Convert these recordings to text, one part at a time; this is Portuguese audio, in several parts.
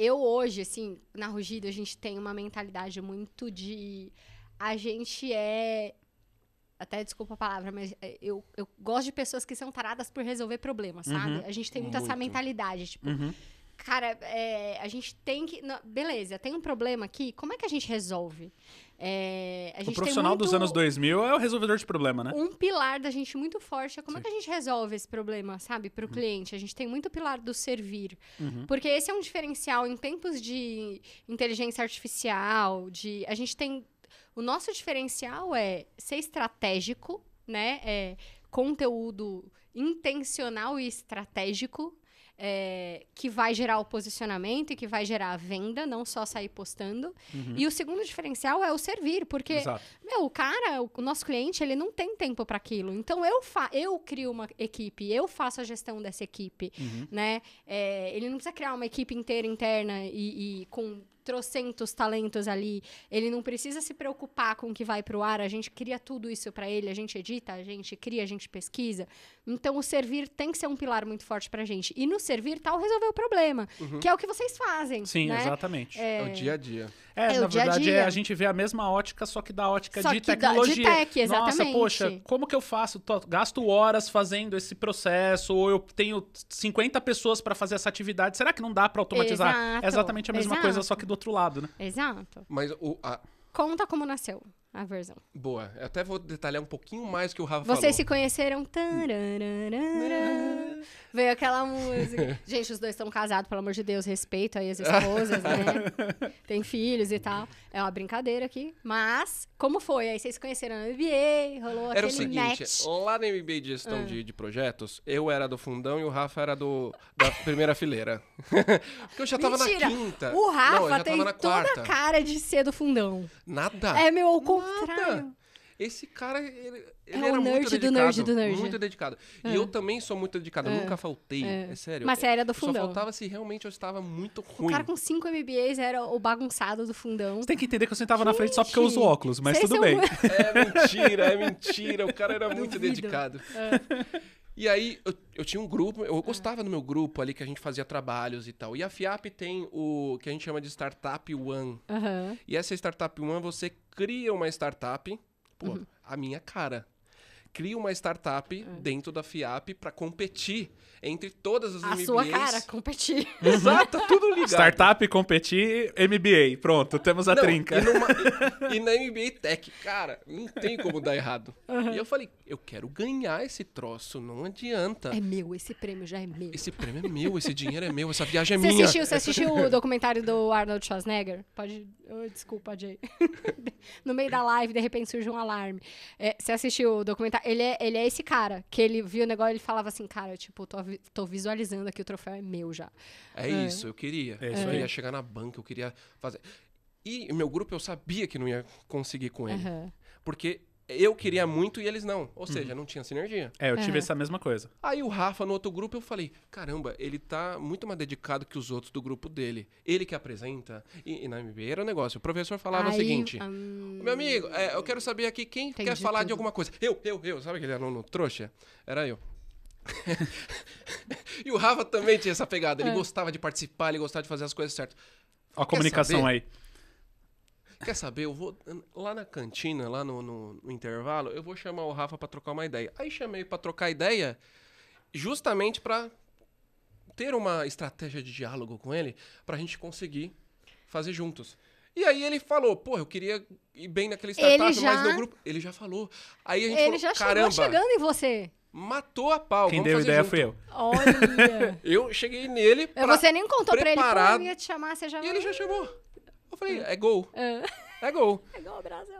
eu hoje, assim, na Rugido, a gente tem uma mentalidade muito de. A gente é. Até desculpa a palavra, mas é, eu, eu gosto de pessoas que são taradas por resolver problemas, sabe? Uhum. A gente tem muito, muito. essa mentalidade, tipo. Uhum cara, é, a gente tem que. Não, beleza, tem um problema aqui, como é que a gente resolve? É, a gente o profissional muito, dos anos 2000 é o resolvedor de problema, né? Um pilar da gente muito forte é como é Sim. é que a gente resolve esse problema, sabe, para o uhum. cliente. A gente tem muito pilar do servir. Uhum. Porque esse é um diferencial em tempos de inteligência artificial, de a gente tem... O nosso diferencial é ser estratégico, né? É conteúdo intencional e estratégico é, que vai gerar o posicionamento e que vai gerar a venda, não só sair postando. Uhum. E o segundo diferencial é o servir, porque Exato. Meu, o cara, o nosso cliente, ele não tem tempo para aquilo. Então eu, fa eu crio uma equipe, eu faço a gestão dessa equipe, uhum. né? É, ele não precisa criar uma equipe inteira interna e, e com trocentos talentos ali. Ele não precisa se preocupar com o que vai para o ar. A gente cria tudo isso para ele, a gente edita, a gente cria, a gente pesquisa. Então, o servir tem que ser um pilar muito forte para a gente. E no servir tal resolver o problema, uhum. que é o que vocês fazem. Sim, né? exatamente. É... é... o dia a dia. É, é na verdade, dia -a, é -dia. É, a gente vê a mesma ótica, só que da ótica só de tecnologia. De tech, exatamente. Nossa, poxa, como que eu faço? Tô, gasto horas fazendo esse processo, ou eu tenho 50 pessoas para fazer essa atividade. Será que não dá para automatizar? Exato, é exatamente a mesma exato. coisa, só que do outro lado, né? Exato. Mas o, a... Conta como nasceu a versão. Boa. Eu até vou detalhar um pouquinho mais que o Rafa Vocês falou. Vocês se conheceram. Veio aquela música. Gente, os dois estão casados, pelo amor de Deus, respeito aí as esposas, né? Tem filhos e tal. É uma brincadeira aqui. Mas, como foi? Aí vocês se conheceram na MBA, rolou era aquele Era o seguinte, match. lá na MBA de gestão ah. de, de projetos, eu era do fundão e o Rafa era do, da primeira fileira. Porque eu já tava Mentira. na quinta. O Rafa Não, tem toda a cara de ser do fundão. Nada. É meu ao contrário. Nada. Esse cara, ele, é ele era muito dedicado. Nerd do nerd. Muito dedicado. É. E eu é. também sou muito dedicado. É. Nunca faltei. É, é sério. Mas era do fundão. Só faltava se realmente eu estava muito ruim. O cara com cinco MBAs era o bagunçado do fundão. Você tem que entender que eu sentava Gente. na frente só porque eu uso óculos, mas tudo bem. Um... É mentira, é mentira. O cara era Duvido. muito dedicado. E aí, eu, eu, tinha um grupo, eu gostava do meu grupo ali, que a gente fazia trabalhos e tal. E a FIAP tem o que a gente chama de Startup One. Uhum. E essa Startup One, você cria uma startup Pô, uhum. a minha é cara cria uma startup é. dentro da FIAP para competir entre todas as a MBAs. A sua cara, competir. Exato, tá tudo ligado. Startup, competir, MBA. Pronto, temos a não, trinca. E, numa, e, na MBA Tech, cara, não tem como dar errado. Uhum. E eu falei, eu quero ganhar esse troço, não adianta. É meu, esse prêmio já é meu. Esse prêmio é meu, esse dinheiro é meu, essa viagem é você minha. Assistiu, você assistiu o documentário do Arnold Schwarzenegger? Pode, oh, desculpa, Jay. no meio da live, de repente surge um alarme. É, você assistiu o documentário ele é, ele é esse cara que ele viu o negócio ele falava assim, cara, tipo, tô, tô visualizando aqui, o troféu é meu já. É, é. isso, eu queria. É isso eu queria chegar na banca, eu queria fazer. E meu grupo eu sabia que não ia conseguir com ele. Uhum. Porque eu queria muito e eles não. Ou uhum. seja, não tinha sinergia. É, eu tive uhum. essa mesma coisa. Aí o Rafa, no outro grupo, eu falei: caramba, ele tá muito mais dedicado que os outros do grupo dele. Ele que apresenta. E, e na MB era o um negócio. O professor falava Aí, o seguinte: hum, Meu amigo, é, eu quero saber aqui quem Entendi quer falar tudo. de alguma coisa. Eu, eu, eu. Sabe aquele aluno trouxa? Era eu. e o Rafa também tinha essa pegada. Ele é. gostava de participar, ele gostava de fazer as coisas certas. Olha a comunicação aí. Quer saber? Eu vou lá na cantina, lá no, no, no intervalo, eu vou chamar o Rafa para trocar uma ideia. Aí chamei para trocar ideia, justamente para ter uma estratégia de diálogo com ele, para a gente conseguir fazer juntos. E aí ele falou, pô, eu queria ir bem naquele startup, já... mas meu grupo. Ele já falou. Aí a gente ele falou, já caramba. chegando em você. Matou a pau. Quem deu ideia junto. foi eu. Olha. eu cheguei nele. Pra, você nem contou pra ele que ia te chamar, você já. E ele já chamou falei, é. é gol. É gol. É gol, é Brasil.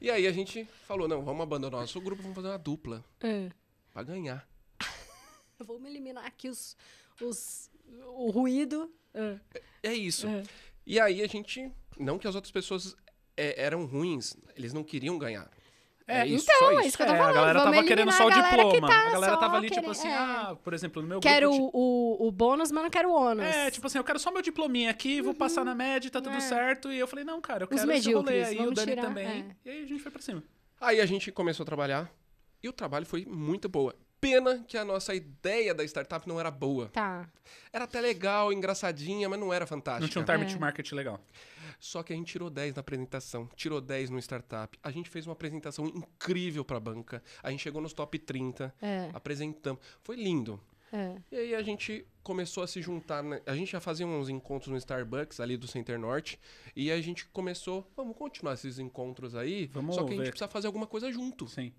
E aí a gente falou, não, vamos abandonar o nosso grupo, vamos fazer uma dupla. É. Pra ganhar. Eu vou me eliminar aqui os, os, o ruído. É. é, é isso. É. E aí a gente, não que as outras pessoas é, eram ruins, eles não queriam ganhar. É, é, isso, então, é isso que eu tô falando. É, a galera Vamos tava querendo só o diploma. Tá a galera tava ali, tipo assim, é. ah, por exemplo, no meu quero grupo... Quero o, o, o bônus, mas não quero o ônus. É, tipo assim, eu quero só meu diplominha aqui, uhum. vou passar na média, tá tudo é. certo. E eu falei, não, cara, eu quero Os esse rolê aí, o Dani tirar, também. É. E aí a gente foi pra cima. Aí a gente começou a trabalhar e o trabalho foi muito boa. Pena que a nossa ideia da startup não era boa. Tá. Era até legal, engraçadinha, mas não era fantástica. Não tinha um target é. market legal. Só que a gente tirou 10 na apresentação, tirou 10 no startup. A gente fez uma apresentação incrível para a banca. A gente chegou nos top 30, é. apresentamos. Foi lindo. É. E aí a gente começou a se juntar. Né? A gente já fazia uns encontros no Starbucks ali do Center Norte. E a gente começou, vamos continuar esses encontros aí. Vamos só que a gente precisa fazer alguma coisa junto. Sim.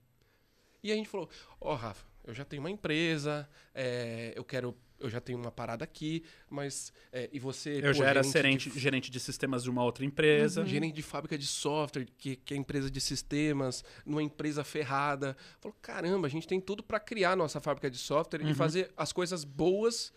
E a gente falou, ó, oh, Rafa, eu já tenho uma empresa, é, eu quero. Eu já tenho uma parada aqui, mas. É, e você. Eu pô, já era gerente de, gerente de sistemas de uma outra empresa. Uhum. Gerente de fábrica de software, que, que é empresa de sistemas, numa empresa ferrada. Falou, caramba, a gente tem tudo para criar nossa fábrica de software uhum. e fazer as coisas boas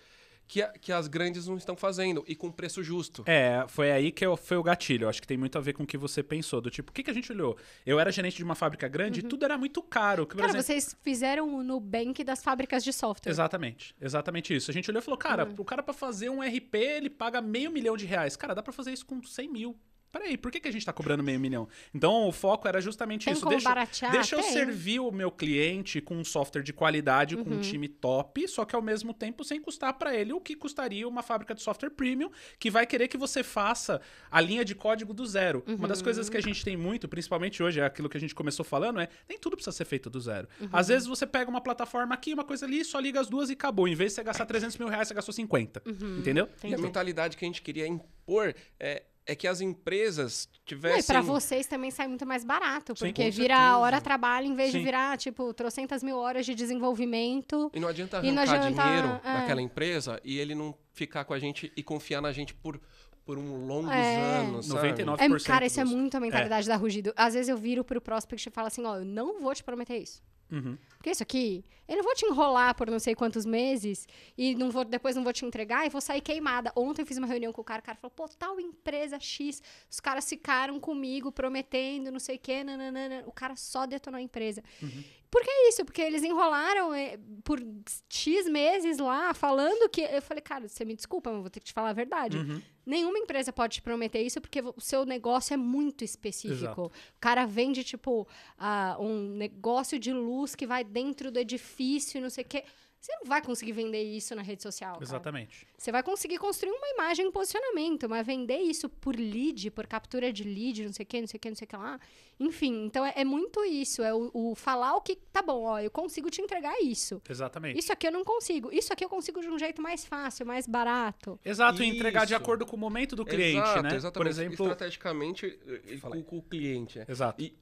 que, a, que as grandes não estão fazendo e com preço justo. É, foi aí que eu, foi o gatilho. acho que tem muito a ver com o que você pensou. Do tipo, o que, que a gente olhou? Eu era gerente de uma fábrica grande uhum. e tudo era muito caro. Que, cara, exemplo... vocês fizeram o Nubank das fábricas de software. Exatamente, exatamente isso. A gente olhou e falou, cara, uhum. o cara para fazer um RP, ele paga meio milhão de reais. Cara, dá para fazer isso com 100 mil peraí, por que, que a gente está cobrando meio milhão? Então o foco era justamente tem isso. Deixa, deixa eu servir o meu cliente com um software de qualidade, uhum. com um uhum. time top, só que ao mesmo tempo sem custar para ele o que custaria uma fábrica de software premium, que vai querer que você faça a linha de código do zero. Uhum. Uma das coisas que a uhum. gente tem muito, principalmente hoje, é aquilo que a gente começou falando, é nem tudo precisa ser feito do zero. Uhum. Às vezes você pega uma plataforma aqui, uma coisa ali, só liga as duas e acabou. Em vez de você gastar 300 mil reais, você gastou 50. Uhum. Entendeu? Entendi. E a mentalidade que a gente queria impor é é que as empresas tivessem. para vocês também sai muito mais barato, Sim, porque vira hora trabalho em vez Sim. de virar, tipo, trocentas mil horas de desenvolvimento. E não adianta arrancar não adianta... dinheiro é. naquela empresa e ele não ficar com a gente e confiar na gente por. Por um longo é. anos. 99%. É, cara, isso é muito a mentalidade é. da Rugido. Às vezes eu viro pro prospect e falo assim: ó, eu não vou te prometer isso. Uhum. Porque isso aqui, eu não vou te enrolar por não sei quantos meses e não vou, depois não vou te entregar e vou sair queimada. Ontem eu fiz uma reunião com o cara, o cara falou, pô, tal empresa X, os caras ficaram comigo prometendo, não sei o quê, nananana. O cara só detonou a empresa. Uhum. Por que isso? Porque eles enrolaram é, por X meses lá, falando que... Eu falei, cara, você me desculpa, mas vou ter que te falar a verdade. Uhum. Nenhuma empresa pode te prometer isso porque o seu negócio é muito específico. Exato. O cara vende, tipo, uh, um negócio de luz que vai dentro do edifício, não sei o quê. Você não vai conseguir vender isso na rede social. Exatamente. Cara. Você vai conseguir construir uma imagem, um posicionamento, mas vender isso por lead, por captura de lead, não sei o que, não sei o que, não sei o que lá. Enfim, então é, é muito isso. É o, o, falar o que. Tá bom, ó, eu consigo te entregar isso. Exatamente. Isso aqui eu não consigo. Isso aqui eu consigo de um jeito mais fácil, mais barato. Exato, isso. entregar de acordo com o momento do cliente, Exato, né? Exatamente. Por exemplo. Estrategicamente, eh, com, com o cliente, né? Exato. E,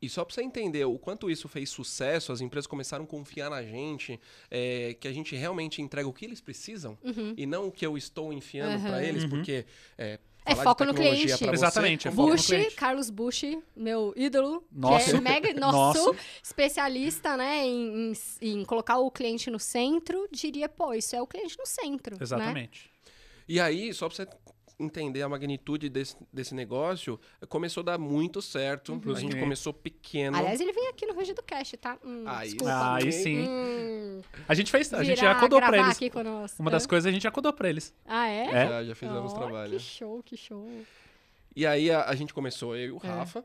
e só para você entender o quanto isso fez sucesso, as empresas começaram a confiar na gente, é, que a gente realmente entrega o que eles precisam uhum. e não o que eu estou enfiando uhum. para eles, uhum. porque eh, é, é, é foco no cliente. Exatamente, é foco Bush, no cliente. Carlos Bush, meu ídolo, é nosso. É mega, nosso, nosso, especialista né, em, em, em, colocar o cliente no centro, diria, pô, isso é o cliente no centro. Né? Exatamente. Né? E aí, só para você entender a magnitude desse, desse negócio, começou a dar muito certo. Uhum. A gente começou pequeno. Aliás, ele veio aqui no do Cash, tá? Hum, aí, desculpa. Aí sim. Hum, a gente fez, a gente já acordou pra eles. Uma das coisas a gente já acordou pra eles. Ah, é? é. Já, já fizemos oh, trabalho. Que show, que show. E aí a, a gente começou, eu e o é. Rafa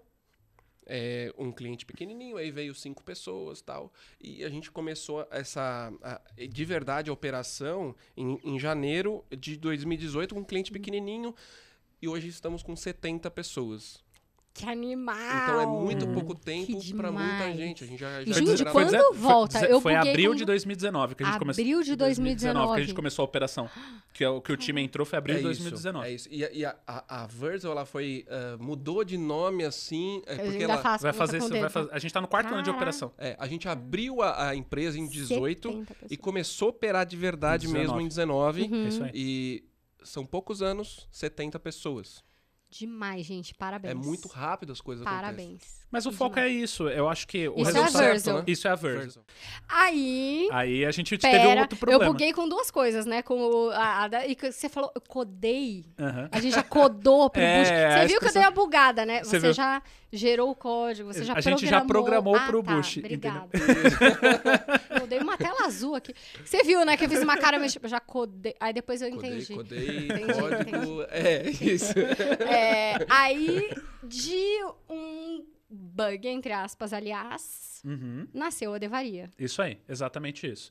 é, um cliente pequenininho, aí veio cinco pessoas tal. E a gente começou essa, a, de verdade, a operação em, em janeiro de 2018 com um cliente pequenininho. E hoje estamos com 70 pessoas. Que animal! Então é muito hum. pouco tempo para muita gente. A gente já, já Gente, quando foi, volta? Foi, eu foi abril com... de 2019 que a gente começou. Abril de 2019 que a gente começou a operação. Que, é que o time entrou foi abril é de 2019. Isso, é isso. E, e a, a, a Verso, ela foi. Uh, mudou de nome assim. É, porque ela faço, vai fazer isso. Vai fazer, a gente está no quarto Caraca. ano de operação. É, a gente abriu a, a empresa em 18 e começou a operar de verdade em mesmo em 19. Uhum. E são poucos anos, 70 pessoas. Demais, gente. Parabéns. É muito rápido as coisas Parabéns. Acontecem. Mas o Demais. foco é isso. Eu acho que o isso é resultado. Né? É a Virgil. Isso é a Verso. Aí. Aí a gente pera, teve um outro problema. Eu buguei com duas coisas, né? Com a, a, e você falou, eu codei. Uhum. A gente já codou pro é, Você viu que eu dei a bugada, né? Você, você já gerou o código, você já a programou. A gente já programou ah, pro tá, Bush. Obrigada dei uma tela azul aqui. Você viu, né? Que eu fiz uma cara, mas tipo, já codei. Aí depois eu codei, entendi. Codei, entendi, código. Entendi. É, isso. É, aí, de um bug, entre aspas, aliás, uhum. nasceu a Devaria. Isso aí, exatamente isso.